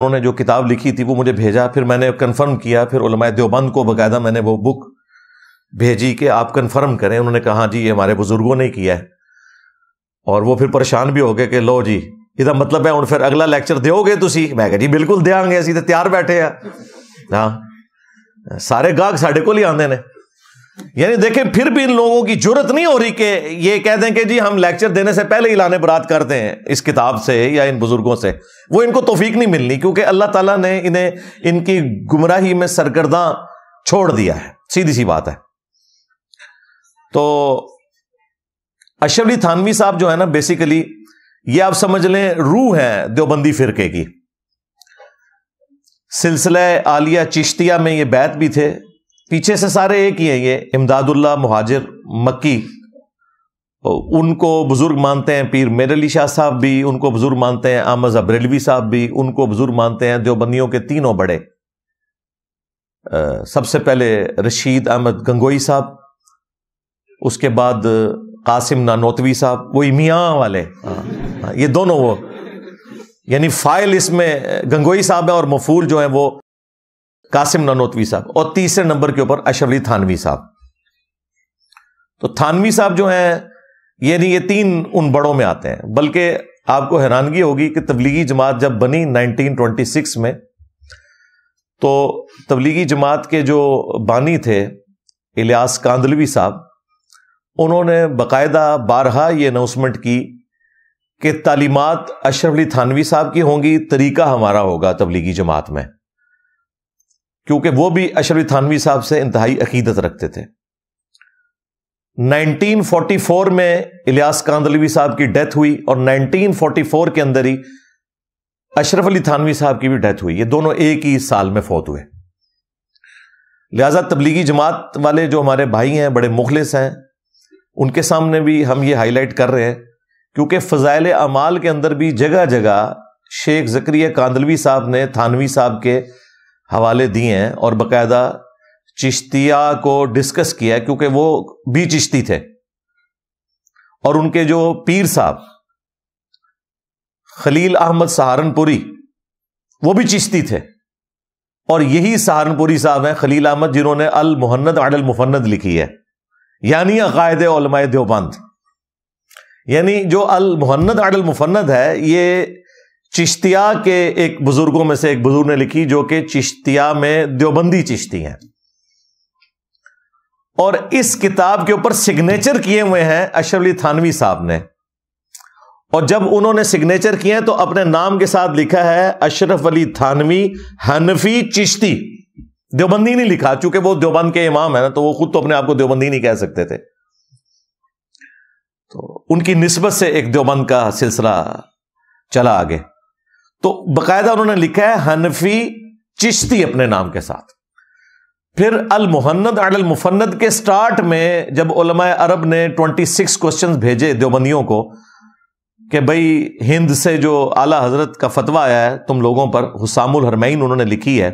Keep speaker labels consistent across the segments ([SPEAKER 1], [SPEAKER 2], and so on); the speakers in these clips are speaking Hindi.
[SPEAKER 1] उन्होंने जो किताब लिखी थी वो मुझे भेजा फिर मैंने कन्फर्म किया फिर उलमाय देवबंद को बाकायदा मैंने वो बुक भेजी कि आप कन्फर्म करें उन्होंने कहा हाँ जी ये हमारे बुजुर्गों ने किया है और वो फिर परेशान भी हो गए कि लो जी ਇਹਦਾ मतलब है फिर अगला ਅਗਲਾ दोगे ਦਿਓਗੇ ਤੁਸੀਂ ਮੈਂ ਕਿਹਾ ਜੀ ਬਿਲਕੁਲ ਦਿਆਂਗੇ ਅਸੀਂ ਤਾਂ ਤਿਆਰ ਬੈਠੇ ਆ ਹਾਂ ਸਾਰੇ ਗਾਹਕ ਸਾਡੇ ਕੋਲ यानी देखें फिर भी इन लोगों की जरूरत नहीं हो रही कि ये कह दें कि जी हम लेक्चर देने से पहले ही लाने बरात करते हैं इस किताब से या इन बुजुर्गों से वो इनको तोफीक नहीं मिलनी क्योंकि अल्लाह ताला ने इन्हें इनकी गुमराही में सरगर्दा छोड़ दिया है सीधी सी बात है तो अशरली थानवी साहब जो है ना बेसिकली ये आप समझ लें रूह है देवबंदी फिरके की सिलसिला आलिया चिश्तिया में ये बैत भी थे पीछे से सारे एक ही हैं ये इमदादुल्ला मुहाजिर मक्की उनको बुजुर्ग मानते हैं पीर मेर अली शाह साहब भी उनको बुजुर्ग मानते हैं आमज अब्रेलवी साहब भी उनको बुजुर्ग मानते हैं देवबंदियों के तीनों बड़े सबसे पहले रशीद अहमद गंगोई साहब उसके बाद कासिम नानोतवी साहब वो मियाँ वाले हाँ। ये दोनों वो यानी फाइल इसमें गंगोई साहब है और मफूल जो है वो कासिम ननोतवी साहब और तीसरे नंबर के ऊपर अशरफ अली थानवी साहब तो थानवी साहब जो हैं ये नहीं ये तीन उन बड़ों में आते हैं बल्कि आपको हैरानगी होगी कि तबलीगी जमात जब बनी 1926 में तो तबलीगी जमात के जो बानी थे इलियास कांदलवी साहब उन्होंने बाकायदा बारहा ये अनाउंसमेंट की कि तालीमत अशरफ अली थानवी साहब की होंगी तरीका हमारा होगा तबलीगी जमात में क्योंकि वो भी अशरफ थानवी साहब से इंतहाई अकीदत रखते थे 1944 में इलियास कांदलवी साहब की डेथ हुई और 1944 के अंदर ही अशरफ अली थानवी साहब की भी डेथ हुई ये दोनों एक ही साल में फौत हुए लिहाजा तबलीगी जमात वाले जो हमारे भाई हैं बड़े मुखलिस हैं उनके सामने भी हम ये हाईलाइट कर रहे हैं क्योंकि फ़जाइल अमाल के अंदर भी जगह जगह शेख जक्रिया कांदलवी साहब ने थानवी साहब के हवाले दिए हैं और बकायदा चिश्तिया को डिस्कस किया क्योंकि वो भी चिश्ती थे और उनके जो पीर साहब खलील अहमद सहारनपुरी वो भी चिश्ती थे और यही सहारनपुरी साहब हैं खलील अहमद जिन्होंने अल मोहन्नद अडल मुफन्नद लिखी है यानी अकायद देवबंद यानी जो अल मोहन्नद अडल मुफन्नद है ये चिश्तिया के एक बुजुर्गों में से एक बुजुर्ग ने लिखी जो कि चिश्तिया में देवबंदी चिश्ती हैं और इस किताब के ऊपर सिग्नेचर किए हुए हैं अशरफ अली थानवी साहब ने और जब उन्होंने सिग्नेचर किए हैं तो अपने नाम के साथ लिखा है अशरफ अली थानवी हनफी चिश्ती देवबंदी नहीं लिखा चूंकि वो देवबंद के इमाम है ना तो वो खुद तो अपने आप को देवबंदी नहीं कह सकते थे तो उनकी नस्बत से एक देवबंद का सिलसिला चला आगे तो बकायदा उन्होंने लिखा है हनफी चिश्ती अपने नाम के साथ फिर अल मुहन्नद अल मुफन्नद के स्टार्ट में जब उलमा अरब ने 26 क्वेश्चन भेजे देवबंदियों को कि भाई हिंद से जो आला हजरत का फतवा आया है तुम लोगों पर हुसामुल हरमैन उन्होंने लिखी है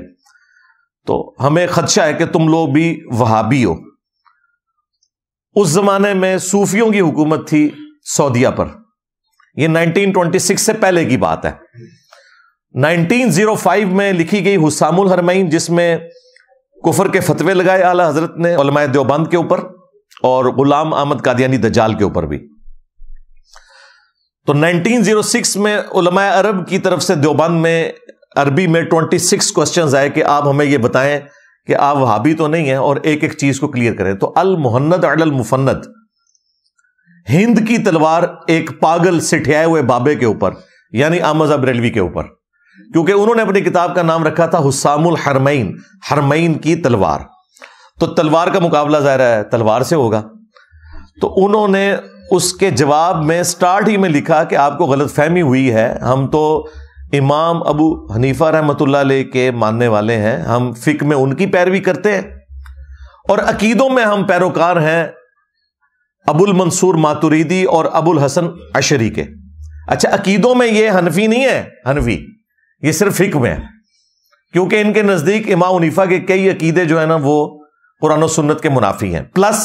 [SPEAKER 1] तो हमें खदशा है कि तुम लोग भी वहाबी हो उस जमाने में सूफियों की हुकूमत थी सऊदिया पर यह 1926 से पहले की बात है 1905 में लिखी गई हुसामुल हरमैन जिसमें कुफर के फतवे लगाए आला हजरत ने नेमाय देवबंद के ऊपर और गुलाम अहमद कादियानी दजाल के ऊपर भी तो 1906 में उलमाय अरब की तरफ से देवबंद में अरबी में 26 क्वेश्चन आए कि आप हमें यह बताएं कि आप वहाबी तो नहीं है और एक एक चीज को क्लियर करें तो अल मोहन्नद अल मुफन्नद हिंद की तलवार एक पागल सिठियाए हुए बाबे के ऊपर यानी आमजा बरेलवी के ऊपर क्योंकि उन्होंने अपनी किताब का नाम रखा था हुसामुल हरमैन हरमैन की तलवार तो तलवार का मुकाबला ज़ाहिर है तलवार से होगा तो उन्होंने उसके जवाब में स्टार्ट ही में लिखा कि आपको गलत फहमी हुई है हम तो इमाम अबू हनीफा रहमतुल्ला के मानने वाले हैं हम फिक में उनकी पैरवी करते हैं और अकीदों में हम पैरोकार हैं अबुल मंसूर मातुरीदी और अबुल हसन अशरी के अच्छा अकीदों में ये हनफी नहीं है हनफी ये सिर्फ फिक में है क्योंकि इनके नज़दीक इमाम उनीफा के कई अकीदे जो है ना वो पुरानो सुन्नत के मुनाफी हैं प्लस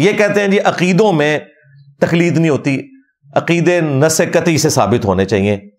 [SPEAKER 1] ये कहते हैं जी अकीदों में तकलीद नहीं होती अकीदे नस कती से साबित होने चाहिए